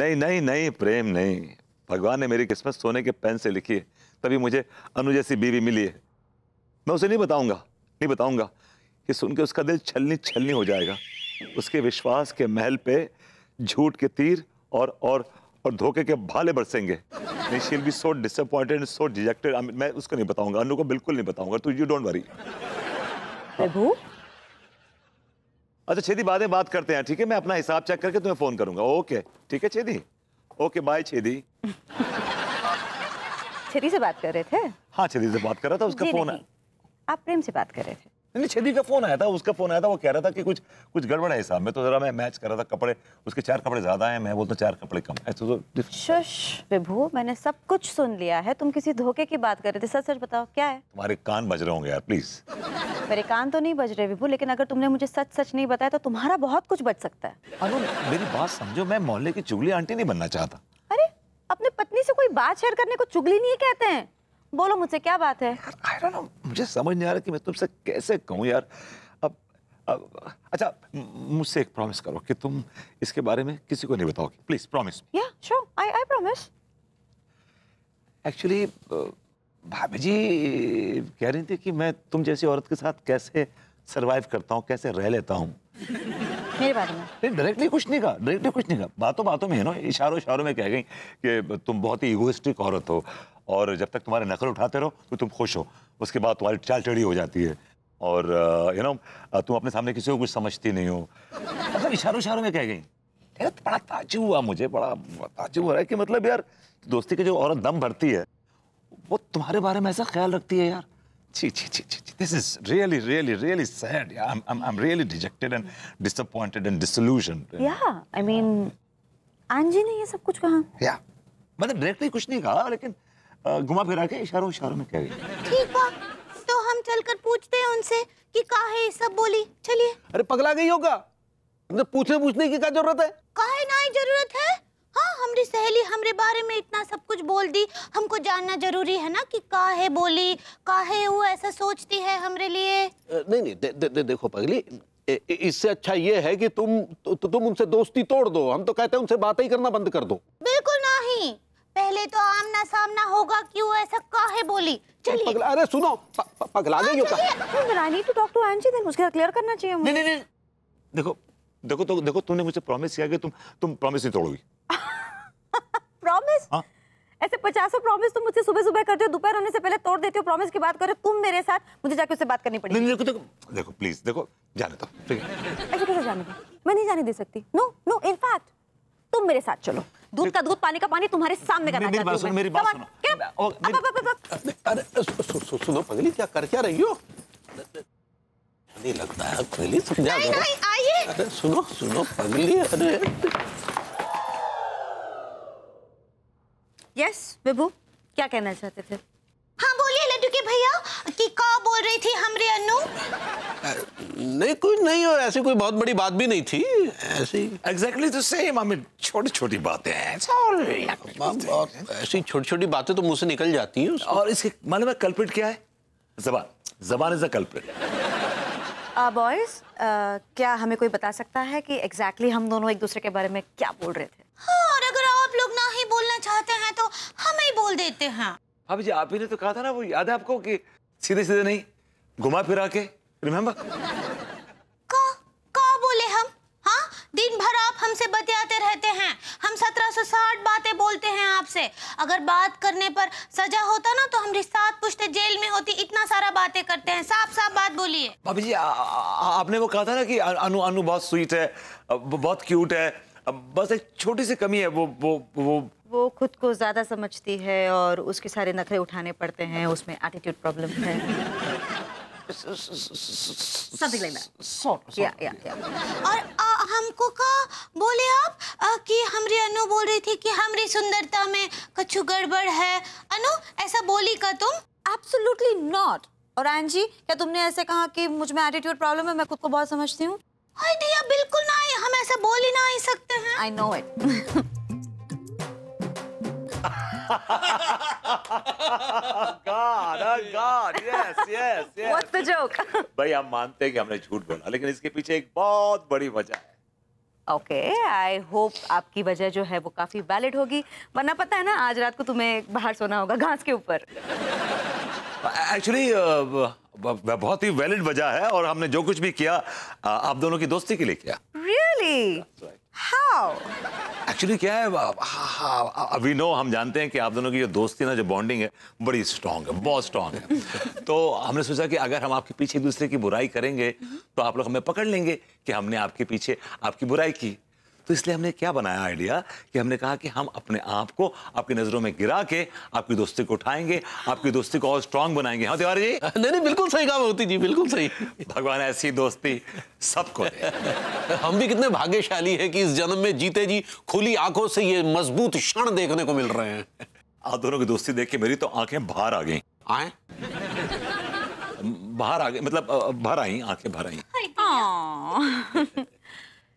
नहीं नहीं नहीं प्रेम नहीं भगवान ने मेरी किस्मत सोने के पेन से लिखी है तभी मुझे अनु जैसी बीवी मिली है मैं उसे नहीं बताऊंगा नहीं बताऊंगा ये सुन के उसका दिल छलनी छलनी हो जाएगा उसके विश्वास के महल पे झूठ के तीर और और और धोखे के भाले बरसेंगे she'll be so disappointed so dejected मैं उसको नहीं बताऊंगा अनु को बिल्कुल नहीं बताऊंगा तो यू डोंट वरी प्रभु अच्छा छेदी बाद में बात करते हैं ठीक है मैं अपना हिसाब चेक करके तुम्हें फोन करूंगा ओके ठीक है छेदी ओके बाय छेदी छेदी से बात कर रहे थे हाँ छेदी से बात कर रहा था उसका फोन है आप प्रेम से बात कर रहे थे नहीं छेदी का फोन आया था उसका फोन आया था वो कह रहा था कि कुछ कुछ गड़बड़ है साहब मैं तो जरा मैं मैच कर रहा था कपड़े उसके चार कपड़े ज्यादा हैं मैं बोलता चार कपड़े कम ऐसे तो शश विभू मैंने सब कुछ सुन लिया है तुम किसी धोखे की बात कर रहे थे सच सच बताओ क्या है तुम्हारे कान बज रहे होंगे यार प्लीज मेरे कान तो नहीं बज रहे विभू लेकिन अगर तुमने मुझे सच सच नहीं बताया तो तुम्हारा बहुत कुछ बच सकता है अनु मेरी बात समझो मैं मोहल्ले की चुगली आंटी नहीं बनना चाहता अरे अपने पत्नी से कोई बात शेयर करने को चुगली नहीं कहते हैं बोलो मुझसे क्या बात है यार know, मुझे समझ नहीं आ रहा कि मैं तुमसे कैसे कहूँ यार अब, अब अच्छा मुझसे एक प्रॉमिस करो कि तुम इसके बारे में किसी को नहीं बताओगे please promise yeah sure I I promise actually भाभी जी कह रही थी कि मैं तुम जैसी औरत के साथ कैसे सरवाइव करता हूँ कैसे रह लेता हूँ मेरे बारे में नहीं डायरेक्टली कुछ नहीं कहा डायरेक्टली कुछ नहीं कहा बातों बातों में है ना इशारों इशारों में कह गई कि तुम बहुत ही ईगोइस्टिक औरत हो और जब तक तुम्हारे नकल उठाते रहो तो तुम खुश हो उसके बाद तुम्हारी चाल टेढ़ी हो जाती है और यू uh, नो uh, तुम अपने सामने किसी को कुछ समझती नहीं हो मतलब इशारों इशारों में कह गई बड़ा ताजुब हुआ मुझे बड़ा ताजुब हो रहा है कि मतलब यार दोस्ती की जो औरत दम भरती है वो तुम्हारे बारे में ऐसा ख्याल रखती है यार ची ची ची ची जी this is really really really sad I am I am really dejected and disappointed and disillusion yeah I mean Anji ने ये सब कुछ कहा या मतलब डायरेक्टली कुछ नहीं कहा लेकिन घुमा फिरा के इशारों इशारों में कह गए ठीक बा तो हम चलकर पूछते हैं उनसे कि है सब बोली चलिए अरे पगला गई होगा तो पूछने पूछने की क्या जरूरत है है ना जरूरत है हाँ हमारी सहेली हमारे बारे में इतना सब कुछ बोल दी हमको जानना जरूरी है ना कि है बोली का है वो ऐसा सोचती है हमारे लिए नहीं नहीं दे, दे, दे, देखो पगली इससे अच्छा ये है कि तुम तु, तु, तुम उनसे दोस्ती तोड़ दो हम तो कहते हैं उनसे बात ही करना बंद कर दो बिल्कुल पहले तो आमना सामना होगा क्यों ऐसा काहे बोली चलिए पगला अरे सुनो पगला गई हो I need to doctor to आंजी देन उसके क्लियर करना चाहिए मुझे नहीं नहीं देखो देखो तो देखो तूने मुझे प्रॉमिस किया कि तुम तुम प्रॉमिस नहीं तोड़ोगी प्रॉमिस हाँ। ऐसे पचासों प्रॉमिस तुम मुझसे सुबह सुबह करते हो दोपहर होने से पहले तोड़ देते हो प्रॉमिस की बात करो तुम मेरे साथ मुझे जाके उससे बात करनी पड़ेगी नहीं देखो देखो देखो प्लीज देखो जाने दो ठीक है ऐसे कैसे जाने दो मैं नहीं जाने दे सकती नो नो इनफैक्ट तुम मेरे साथ चलो दूध का दूध पानी का पानी तुम्हारे सामने करना मेरी बात सुनो मेरी बात सुनो पगली क्या कर क्या रही हो नहीं लगता है पगली समझा आइए अरे सुनो सुनो पगली अरे यस विभू क्या कहना चाहते थे कि का बोल रही थी हमरे अनु नहीं कुछ नहीं और ऐसी कोई बहुत बड़ी बात भी नहीं थी ऐसी एग्जैक्टली तो सेम हमें छोटी छोटी बातें हैं हाँ, हाँ, ऐसी छोटी छोटी बातें तो मुंह से निकल जाती हैं और इसके मालूम है कल्प्रिट क्या है जबान जबान is a culprit boys uh, uh, क्या हमें कोई बता सकता है कि एग्जैक्टली exactly हम दोनों एक दूसरे के बारे में क्या बोल रहे थे हाँ, और अगर आप लोग ना ही बोलना चाहते हैं तो हम ही बोल देते हैं भाभी जी आप ही ने तो कहा था ना वो याद है आपको कि सीधे सीधे नहीं घुमा फिरा के रिमेम्बर बोले हम हाँ दिन भर आप हमसे बतियाते रहते हैं हम सत्रह सौ साठ बातें बोलते हैं आपसे अगर बात करने पर सजा होता ना तो हम रिश्तात पूछते जेल में होती इतना सारा बातें करते हैं साफ साफ बात बोलिए भाभी जी आपने वो कहा था ना कि अनु अनु बहुत स्वीट है बहुत क्यूट है बस एक छोटी सी कमी है वो वो वो वो खुद को ज़्यादा समझती है और उसके सारे नखरे उठाने पड़ते हैं उसमें एटीट्यूड प्रॉब्लम है और हमको का बोले आप कि हमरी अनु बोल रही थी कि हमरी सुंदरता में कछु गड़बड़ है अनु ऐसा बोली का तुम एब्सोल्युटली नॉट और आयन जी क्या तुमने ऐसे कहा कि मुझ में एटीट्यूड प्रॉब्लम है मैं खुद को बहुत समझती हूँ बिल्कुल ना हम ऐसा बोल ही ना ही सकते हैं I know it God, oh God, yes, yes, yes. What's the joke? भाई हम मानते हैं कि हमने झूठ बोला लेकिन इसके पीछे एक बहुत बड़ी वजह है ओके आई होप आपकी वजह जो है वो काफी वैलिड होगी वरना पता है ना आज रात को तुम्हें बाहर सोना होगा घास के ऊपर एक्चुअली uh, बहुत ही वैलिड वजह है और हमने जो कुछ भी किया uh, आप दोनों की दोस्ती के लिए किया hmm. एक्चुअली क्या है हाँ, हाँ, हाँ, अभी नो हम जानते हैं कि आप दोनों की जो दोस्ती ना जो बॉन्डिंग है बड़ी स्ट्रांग है बहुत स्ट्रांग है तो हमने सोचा कि अगर हम आपके पीछे एक दूसरे की बुराई करेंगे तो आप लोग हमें पकड़ लेंगे कि हमने आपके पीछे आपकी बुराई की तो इसलिए हमने क्या बनाया आइडिया कि हमने कहा कि हम अपने आप को आपकी नज़रों में गिरा के आपकी दोस्ती को उठाएंगे आपकी दोस्ती को और स्ट्रांग बनाएंगे हाँ तिवारी जी नहीं नहीं बिल्कुल सही काम होती जी बिल्कुल सही भगवान ऐसी दोस्ती सबको हम भी कितने भाग्यशाली है कि इस जन्म में जीते जी खुली आंखों से ये मजबूत क्षण देखने को मिल रहे हैं आप दोनों की दोस्ती देख के मेरी तो आंखें बाहर आ गई आए बाहर आ गई मतलब भर आई आंखें भर आई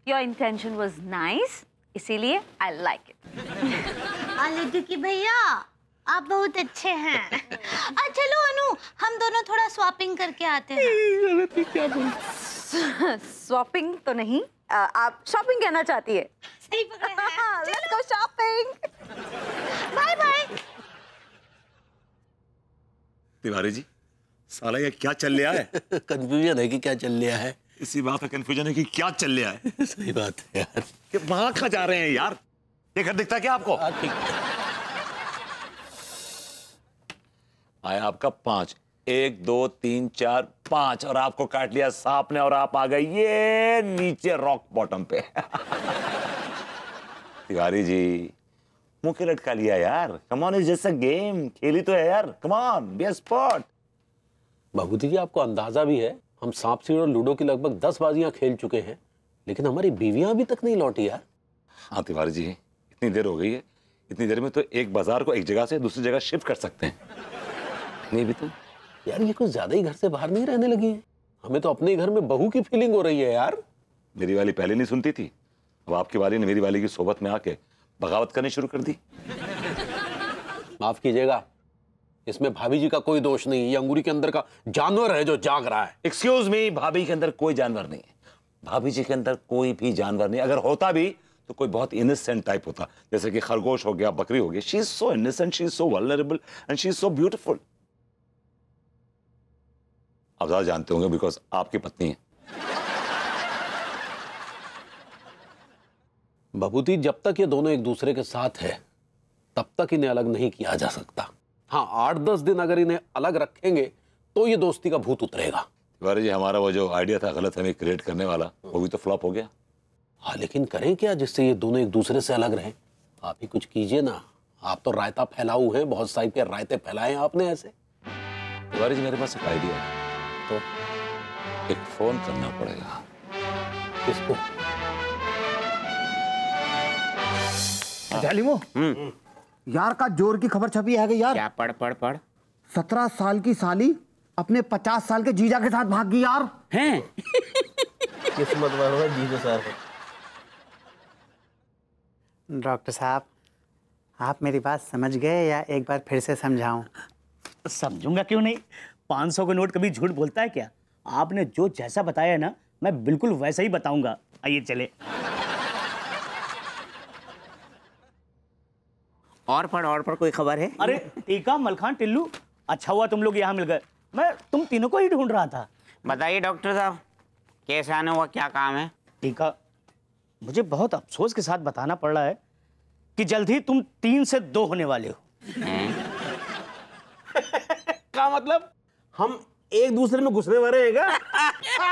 योर इंटेंशन वॉज नाइस इसीलिए आई लाइक इट आलिदू की भैया आप बहुत अच्छे हैं अच्छा लो अनु हम दोनों थोड़ा स्वापिंग करके आते हैं क्या स्वैपिंग तो नहीं आप शॉपिंग कहना चाहती है सही पकड़ा है shopping bye bye Tiwari ji साला ये क्या चल लिया है कंफ्यूजन है कि क्या चल लिया है इसी बात का कंफ्यूजन है कि क्या चल रहा है सही बात है यार कि वहां कहा जा रहे हैं यार ये घर दिखता क्या आपको हाँ, आया आपका पांच एक दो तीन चार पांच और आपको काट लिया सांप ने और आप आ गए ये नीचे रॉक बॉटम पे तिवारी जी मुंह के लटका लिया यार कमॉन इज जैसा गेम खेली तो है यार कमॉन बी स्पॉट बाबूती जी आपको अंदाजा भी है हम सांप सीढ़ी और लूडो की लगभग दस बाजियां खेल चुके हैं लेकिन हमारी बीवियां अभी तक नहीं लौटी यार हाँ तिवारी जी इतनी देर हो गई है इतनी देर में तो एक बाजार को एक जगह से दूसरी जगह शिफ्ट कर सकते हैं नहीं भी तो यार ये कुछ ज्यादा ही घर से बाहर नहीं रहने लगी है हमें तो अपने घर में बहू की फीलिंग हो रही है यार मेरी वाली पहले नहीं सुनती थी अब आपकी वाली ने मेरी वाली की सोबत में आके बगावत करनी शुरू कर दी माफ कीजिएगा इसमें भाभी जी का कोई दोष नहीं ये अंगूरी के अंदर का जानवर है जो जाग रहा है एक्सक्यूज मी भाभी के अंदर कोई जानवर नहीं भाभी जी के अंदर कोई भी जानवर नहीं अगर होता भी तो कोई बहुत इनोसेंट टाइप होता जैसे कि खरगोश हो गया बकरी हो गई she is so innocent she is so vulnerable and she is so beautiful आप ज्यादा जानते होंगे बिकॉज आपकी पत्नी है बबूती जब तक ये दोनों एक दूसरे के साथ है तब तक इन्हें अलग नहीं किया जा सकता हाँ आठ दस दिन अगर इन्हें अलग रखेंगे तो ये दोस्ती का भूत उतरेगा तिवारी जी हमारा वो जो आइडिया था गलत हमें क्रिएट करने वाला वो भी तो फ्लॉप हो गया हाँ लेकिन करें क्या जिससे ये दोनों एक दूसरे से अलग रहें आप ही कुछ कीजिए ना आप तो रायता फैलाऊ हैं बहुत सारी पे रायते फैलाए हैं आपने ऐसे तिवारी जी मेरे पास एक आइडिया है तो एक फोन करना पड़ेगा किसको जालिमो हम्म। यार का जोर की खबर छपी है यार क्या पढ़ पढ़ पढ़ सत्रह साल की साली अपने पचास साल के जीजा के साथ भाग गई यार हैं किस्मत वाला जीजा सर डॉक्टर साहब आप मेरी बात समझ गए या एक बार फिर से समझाऊं समझूंगा क्यों नहीं पांच सौ का नोट कभी झूठ बोलता है क्या आपने जो जैसा बताया ना मैं बिल्कुल वैसा ही बताऊंगा आइए चले और पर और पर कोई खबर है अरे टीका मलखान टिल्लू अच्छा हुआ तुम लोग यहाँ मिल गए मैं तुम तीनों को ही ढूंढ रहा था बताइए डॉक्टर साहब कैसे आने हुआ क्या काम है टीका मुझे बहुत अफसोस के साथ बताना पड़ रहा है कि जल्द ही तुम तीन से दो होने वाले हो क्या मतलब हम एक दूसरे में घुसने वाले हैं क्या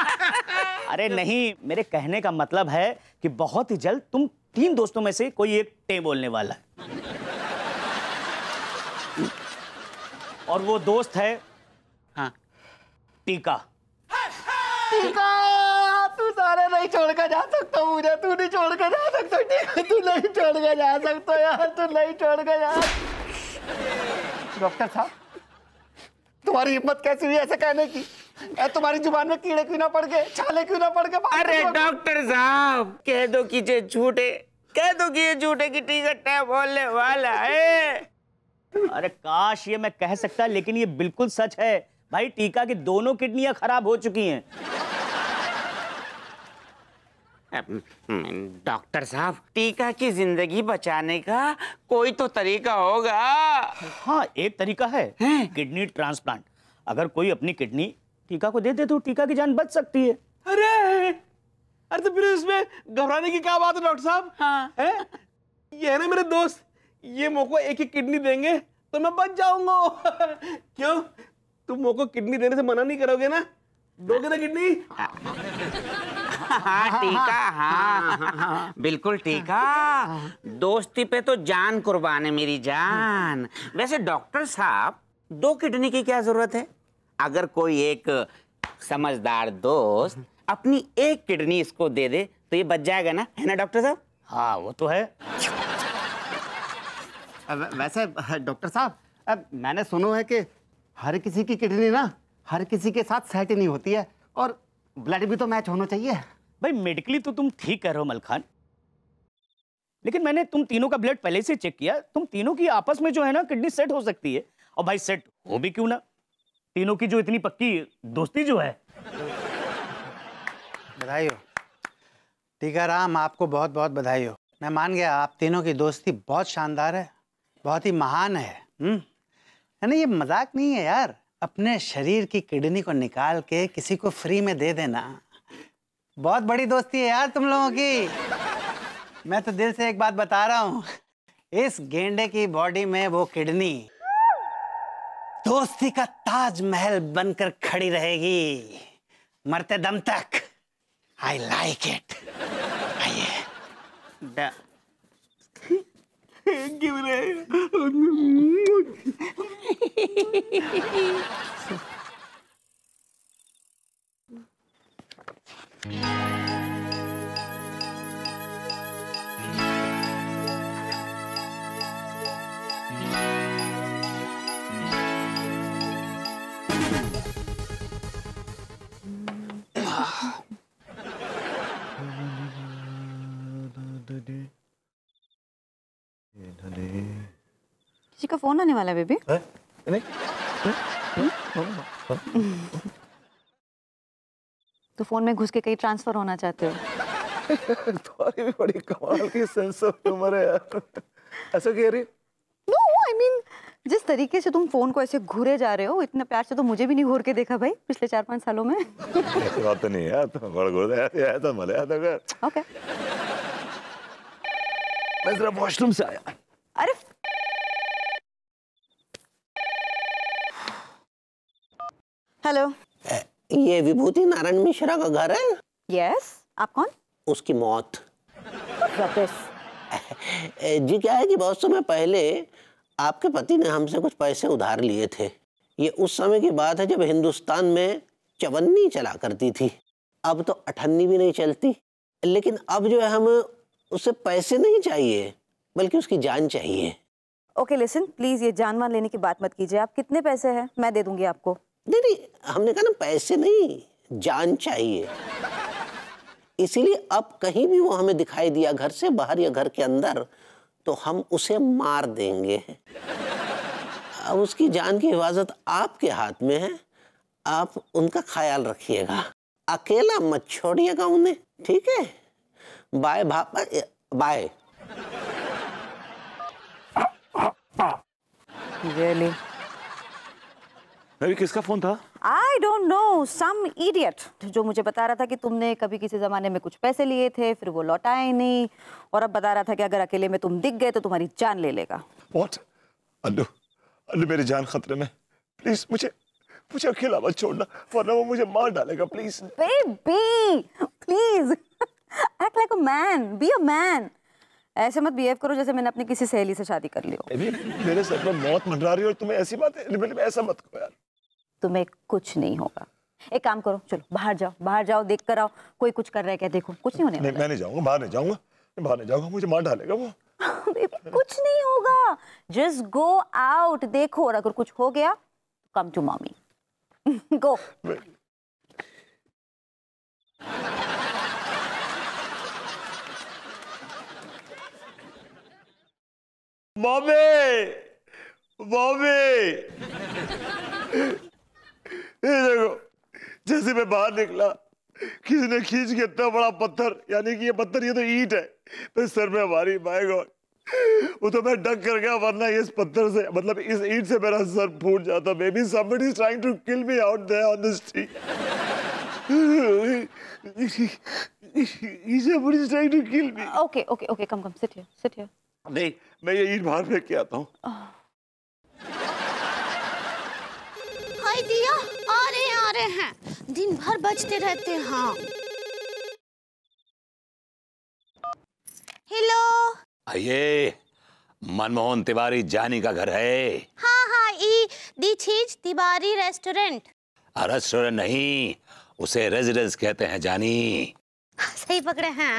अरे नहीं मेरे कहने का मतलब है कि बहुत ही जल्द तुम तीन दोस्तों में से कोई एक टे बोलने वाला है और वो दोस्त है हाँ टीका तू सारे नहीं जा सकता मुझे तू नहीं जा सकता तू नहीं जा सकता यार तू नहीं जा डॉक्टर साहब तुम्हारी हिम्मत कैसी हुई ऐसे कहने की तुम्हारी जुबान में कीड़े क्यों ना पड़ गए छाले क्यों ना पड़ गए अरे डॉक्टर साहब कह दो कि झूठे कह दो कि ये झूठे की टीका टैप है बोलने वाला है अरे काश ये मैं कह सकता लेकिन ये बिल्कुल सच है भाई टीका की दोनों किडनियां खराब हो चुकी हैं हम्म, डॉक्टर साहब टीका की जिंदगी बचाने का कोई तो तरीका होगा हाँ एक तरीका है, है? किडनी ट्रांसप्लांट अगर कोई अपनी किडनी टीका को दे दे तो टीका की जान बच सकती है अरे अरे तो फिर इसमें घबराने की क्या बात है डॉक्टर साहब हाँ? है? ये है ना मेरे दोस्त ये मोको एक ही किडनी देंगे तो मैं बच जाऊंगा क्यों तुम मोको किडनी देने से मना नहीं करोगे ना दोगे ना किडनी हाँ टीका हाँ बिल्कुल टीका दोस्ती पे तो जान कुर्बान है मेरी जान वैसे डॉक्टर साहब दो किडनी की क्या जरूरत है अगर कोई एक समझदार दोस्त अपनी एक किडनी इसको दे दे तो ये बच जाएगा ना है ना डॉक्टर साहब हाँ वो तो है वैसे डॉक्टर साहब अब मैंने सुनो है कि हर किसी की किडनी ना हर किसी के साथ सेट ही नहीं होती है और ब्लड भी तो मैच होना चाहिए भाई मेडिकली तो तुम ठीक कह रहे हो मलखान लेकिन मैंने तुम तीनों का ब्लड पहले से चेक किया तुम तीनों की आपस में जो है ना किडनी सेट हो सकती है और भाई सेट हो भी क्यों ना तीनों की जो इतनी पक्की दोस्ती जो है बधाई हो टीका राम आपको बहुत बहुत बधाई हो मैं मान गया आप तीनों की दोस्ती बहुत शानदार है बहुत ही महान है हम्म? ना ये मजाक नहीं है यार अपने शरीर की किडनी को निकाल के किसी को फ्री में दे देना बहुत बड़ी दोस्ती है यार तुम लोगों की मैं तो दिल से एक बात बता रहा हूँ इस गेंडे की बॉडी में वो किडनी दोस्ती का ताजमहल बनकर खड़ी रहेगी मरते दम तक आई लाइक इट आइए Give it a. का फोन आने वाला है बेबी हाँ, हाँ, हाँ। तो फोन में घुस के कहीं ट्रांसफर होना चाहते हो तुम्हारी भी बड़ी कमाल की सेंस ऑफ ह्यूमर है यार ऐसा कह रही नो आई मीन जिस तरीके से तुम फोन को ऐसे घूरे जा रहे हो इतना प्यार से तो मुझे भी नहीं घूर के देखा भाई पिछले चार पांच सालों में ऐसी बात तो नहीं है तो बड़ा घूर ऐसा मले आता ओके मैं जरा वॉशरूम से आया हेलो ये विभूति नारायण मिश्रा का घर है यस आप कौन उसकी मौत जी क्या है कि बहुत समय पहले आपके पति ने हमसे कुछ पैसे उधार लिए थे ये उस समय की बात है जब हिंदुस्तान में चवन्नी चला करती थी अब तो अठन्नी भी नहीं चलती लेकिन अब जो है हमें उसे पैसे नहीं चाहिए बल्कि उसकी जान चाहिए ओके लिसन प्लीज़ ये जानवान लेने की बात मत कीजिए आप कितने पैसे हैं मैं दे दूंगी आपको नहीं नहीं हमने कहा ना पैसे नहीं जान चाहिए इसीलिए अब कहीं भी वो हमें दिखाई दिया घर से बाहर या घर के अंदर तो हम उसे मार देंगे अब उसकी जान की हिफाजत आपके हाथ में है आप उनका ख्याल रखिएगा अकेला मत छोड़िएगा उन्हें ठीक है बाय भापा बाय मैं किसका फोन था I don't know some idiot जो मुझे बता रहा था कि तुमने कभी किसी ज़माने में कुछ पैसे लिए थे फिर वो लौटाए नहीं और अब बता रहा था कि अगर अकेले में तुम दिख गए तो तुम्हारी जान ले लेगा व्हाट अल्लू अल्लू मेरी जान खतरे में प्लीज मुझे मुझे अकेला मत छोड़ना वरना वो मुझे मार डालेगा please baby please act like a man be a man ऐसे मत बिहेव करो जैसे मैंने अपनी किसी सहेली से शादी कर ली हो मेरे सर में मौत मंडरा रही है और तुम्हें ऐसी बात है ऐसा मत करो यार तुम्हें कुछ नहीं होगा एक काम करो चलो बाहर जाओ बाहर जाओ देख कर आओ कोई कुछ कर रहा है क्या देखो कुछ नहीं होने नहीं, मैं नहीं जाऊंगा बाहर नहीं जाऊंगा बाहर नहीं जाऊंगा मुझे मार डालेगा वो कुछ नहीं होगा जस्ट गो आउट देखो और अगर कुछ हो गया come to mommy go mommy mommy ये देखो जैसे मैं बाहर निकला किसी ने खींच के इतना बड़ा पत्थर यानी कि ये पत्थर ये तो ईट है फिर सर में हमारी माय गॉड वो तो मैं डक कर गया वरना इस पत्थर से मतलब इस ईट से मेरा सर फूट जाता maybe somebody is trying to kill me out there on the street somebody is trying to kill me okay okay okay come come sit here sit here नहीं मैं ये ईट बाहर फेंक के आता हूं oh. हाय दिया रहे हैं दिन भर बजते रहते हैं हाँ। हेलो आइए मनमोहन तिवारी जानी का घर है हाँ हाँ दी चीज तिवारी रेस्टोरेंट रेस्टोरेंट नहीं उसे रेजिडेंस कहते हैं जानी सही पकड़े हैं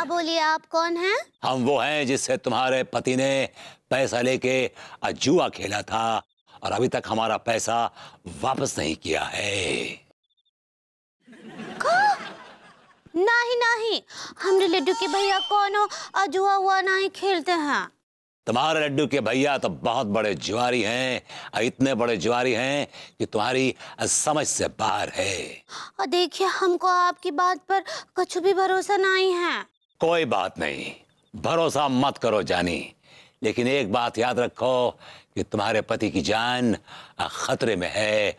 अब बोलिए आप कौन हैं हम वो हैं जिससे तुम्हारे पति ने पैसा लेके अजुआ खेला था और अभी तक हमारा पैसा वापस नहीं किया है नहीं नहीं हमरे लड्डू के भैया कौन हो अजुआ हुआ नहीं खेलते हैं तुम्हारे लड्डू के भैया तो बहुत बड़े जुआरी हैं इतने बड़े जुआरी हैं कि तुम्हारी समझ से बाहर है देखिए हमको आपकी बात पर कुछ भी भरोसा नहीं है कोई बात नहीं भरोसा मत करो जानी लेकिन एक बात याद रखो कि तुम्हारे पति की जान खतरे में है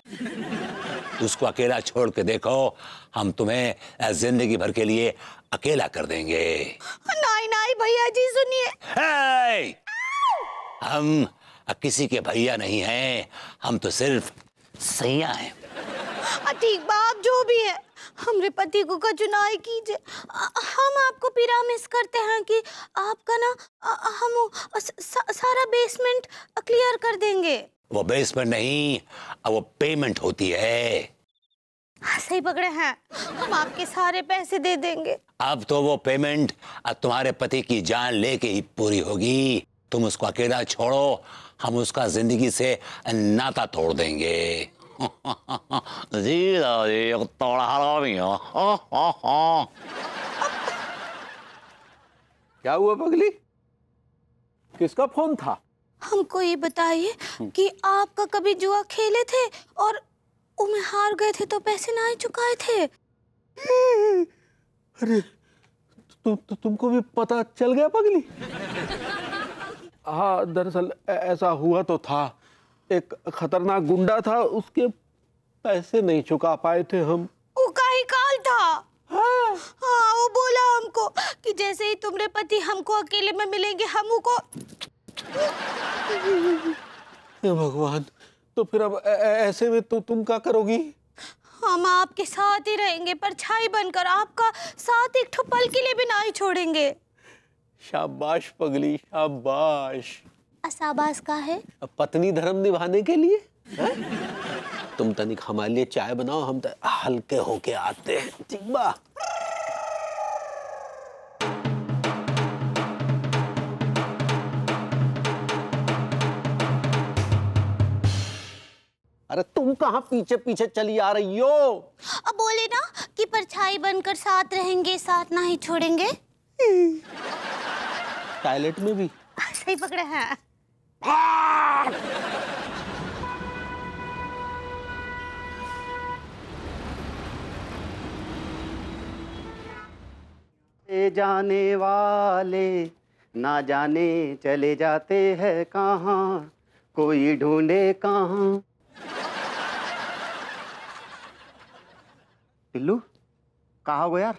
उसको अकेला छोड़ के देखो हम तुम्हें जिंदगी भर के लिए अकेला कर देंगे नहीं नहीं भैया जी सुनिए हम किसी के भैया नहीं हैं हम तो सिर्फ सैया हैं ठीक बात जो भी है हमरे पति को का चुनाव कीजिए हम आपको पिरामिस करते हैं कि आपका ना हम सारा बेसमेंट क्लियर कर देंगे वो बेसमेंट नहीं वो पेमेंट होती है हाँ, सही पकड़े हैं हम आपके सारे पैसे दे देंगे अब तो वो पेमेंट अब तुम्हारे पति की जान लेके ही पूरी होगी तुम उसको अकेला छोड़ो हम उसका जिंदगी से नाता तोड़ देंगे 니라니 हुआ पगली किसका फोन था हमको ये बताइए कि आपका कभी जुआ खेले थे और हार गए थे तो पैसे ना चुकाए थे अरे तुम तु, तुमको भी पता चल गया पगली हाँ दरअसल ऐसा हुआ तो था एक खतरनाक गुंडा था उसके पैसे नहीं चुका पाए थे हम उका ही काल था हाँ, हाँ वो बोला हमको कि जैसे ही तुम्हारे पति हमको अकेले में मिलेंगे हम उको भगवान तो फिर अब ऐसे में तो तुम क्या करोगी हम आपके साथ ही रहेंगे परछाई बनकर आपका साथ एक ठुपल के लिए भी ना ही छोड़ेंगे शाबाश पगली शाबाश असाबाश का है पत्नी धर्म निभाने के लिए तुम तनिक हमारे लिए चाय बनाओ हम हल्के होके आते हैं ठीक बा अरे तुम कहाँ पीछे पीछे चली आ रही हो अब बोले ना कि परछाई बनकर साथ रहेंगे साथ ना ही छोड़ेंगे टॉयलेट में भी सही पकड़े हैं जाने वाले ना जाने चले जाते हैं कहाँ कोई ढूंढे कहाँ पिल्लू कहा हो यार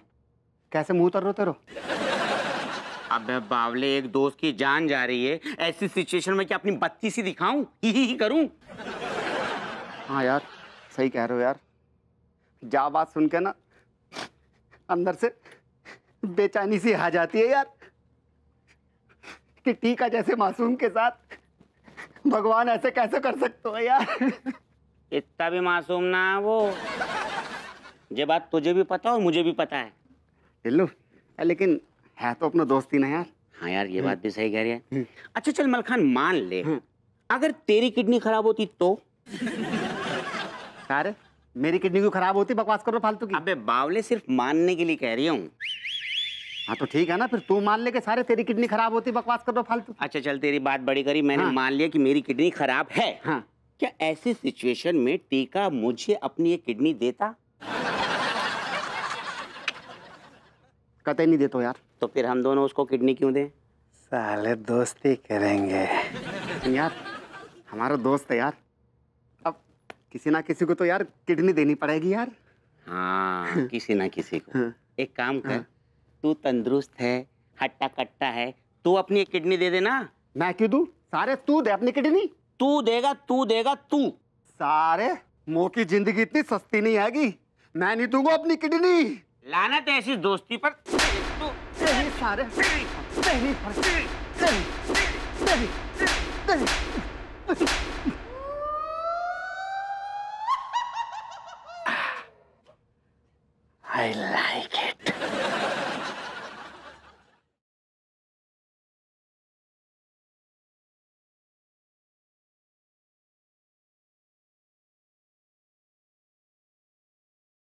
कैसे मुंह तर रो रो अबे बावले एक दोस्त की जान जा रही है ऐसी सिचुएशन में क्या अपनी सी दिखाऊं ही ही, ही करूं हाँ यार सही कह रहे हो यार जा बात सुन के ना अंदर से बेचैनी सी आ जाती है यार कि टीका जैसे मासूम के साथ भगवान ऐसे कैसे कर सकते हो यार इतना भी मासूम ना है वो ये बात तुझे भी पता और मुझे भी पता है टिल्लू लेकिन है तो अपना दोस्त ही ना यार हाँ यार ये बात भी सही कह रही है हम्म। अच्छा चल मलखान मान ले हम्म। अगर तेरी किडनी खराब होती तो मेरी किडनी क्यों खराब होती बकवास करो फालतू की अबे बावले सिर्फ मानने के लिए कह रही हूँ हाँ तो ठीक है ना फिर तू मान ले के सारे तेरी किडनी खराब होती बकवास कर दो फालतू अच्छा चल तेरी बात बड़ी करी मैंने हाँ। मान लिया कि मेरी किडनी खराब है हाँ। क्या ऐसी सिचुएशन में टीका मुझे अपनी ये किडनी देता कतई नहीं देता यार तो फिर हम दोनों उसको किडनी क्यों दें साले दोस्ती करेंगे यार हमारा दोस्त है यार अब किसी ना किसी को तो यार किडनी देनी पड़ेगी यार हाँ किसी ना किसी को हाँ। एक काम कर हाँ। तू तंदुरुस्त है हट्टा कट्टा है तू अपनी किडनी दे देना मैं क्यों दू सारे तू दे अपनी किडनी तू देगा तू देगा तू सारे मो की जिंदगी इतनी सस्ती नहीं आएगी मैं नहीं दूंगा अपनी किडनी लाना तो ऐसी दोस्ती पर सारे तेरी पर I like